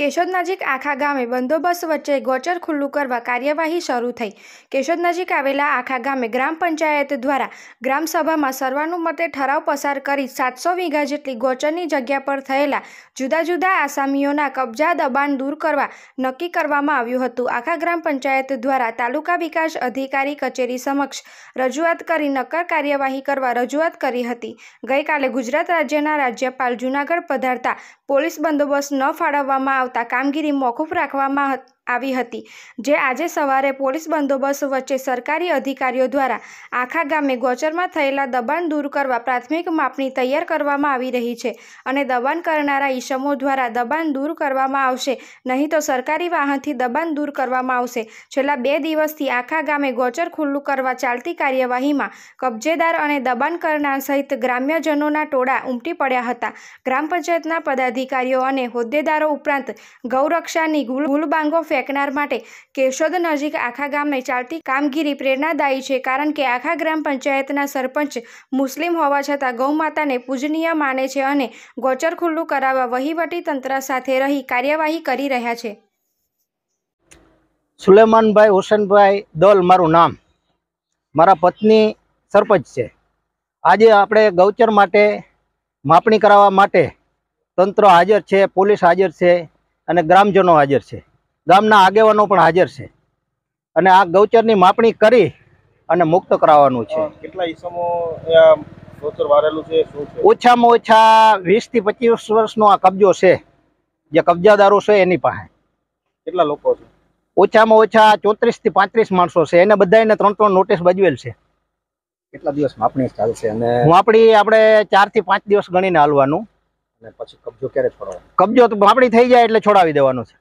કેશોદ નજીક આખા ગામે બંદોબસ્ત વચ્ચે ગોચર ખુલ્લું કરવા કાર્યવાહી શરૂ થઈ કેશોદ નજીક આવેલા આખા ગામે ગ્રામ પંચાયત દ્વારા ગ્રામસભામાં સર્વાનુમતે ઠરાવ પસાર કરી સાતસો વીઘા જેટલી ગોચરની જગ્યા પર થયેલા જુદા જુદા આસામીઓના કબજા દબાણ દૂર કરવા નક્કી કરવામાં આવ્યું હતું આખા ગ્રામ પંચાયત દ્વારા તાલુકા વિકાસ અધિકારી કચેરી સમક્ષ રજૂઆત કરી નક્કર કાર્યવાહી કરવા રજૂઆત કરી હતી ગઈકાલે ગુજરાત રાજ્યના રાજ્યપાલ જૂનાગઢ પધારતા પોલીસ બંદોબસ્ત ન ફાળવવામાં આવતા આવતા કામગીરી મોકૂફ રાખવામાં આવી હતી જે આજે સવારે પોલીસ બંદોબસ્ત વચ્ચે સરકારી અધિકારીઓ દ્વારા આખા ગામે ગોચરમાં થયેલા દબાણ દૂર કરવા પ્રાથમિક માપણી તૈયાર કરવામાં આવી રહી છે અને દબાણ કરનારા ઈસમો દ્વારા દબાણ દૂર કરવામાં આવશે નહીં તો સરકારી વાહનથી દબાણ દૂર કરવામાં આવશે છેલ્લા બે દિવસથી આખા ગામે ગોચર ખુલ્લું કરવા ચાલતી કાર્યવાહીમાં કબજેદાર અને દબાણ કરનાર સહિત ગ્રામ્યજનોના ટોળા ઉમટી પડ્યા હતા ગ્રામ પંચાયતના પદાધિકારીઓ અને હોદ્દેદારો ઉપરાંત ગૌરક્ષાની ગુલબાંગો ફેંક ફેંકનાર માટે કેશોદ નજીક આખા ગામે ચાલતી કામગીરી પ્રેરણાદાયી છે કારણ કે આખા ગ્રામ પંચાયતના સરપંચ મુસ્લિમ હોવા છતાં ગૌમાતાને પૂજનીય માને છે અને ગોચર ખુલ્લું કરાવવા વહીવટી સાથે રહી કાર્યવાહી કરી રહ્યા છે સુલેમાનભાઈ હુસેનભાઈ દોલ મારું નામ મારા પત્ની સરપંચ છે આજે આપણે ગૌચર માટે માપણી કરાવવા માટે તંત્ર હાજર છે પોલીસ હાજર છે અને ગ્રામજનો હાજર છે ગામના આગેવાનો પણ હાજર છે અને આ ગૌચરની માપણી કરી અને મુક્ત કરાવવાનું છે કેટલા ઈસમો ઓછામાં ઓછા વીસ થી પચીસ વર્ષનો આ કબજો છે જે કબજાદારો છે એની પાસે કેટલા લોકો છે ઓછામાં ઓછા ચોત્રીસ થી પાંત્રીસ માણસો છે એને બધાને ત્રણ ત્રણ નોટિસ બજવેલ છે કેટલા દિવસ માપણી ચાલશે અને માપણી આપણે ચાર થી પાંચ દિવસ ગણીને હાલવાનું અને પછી કબજો ક્યારે છોડવાનો કબજો માપણી થઈ જાય એટલે છોડાવી દેવાનું છે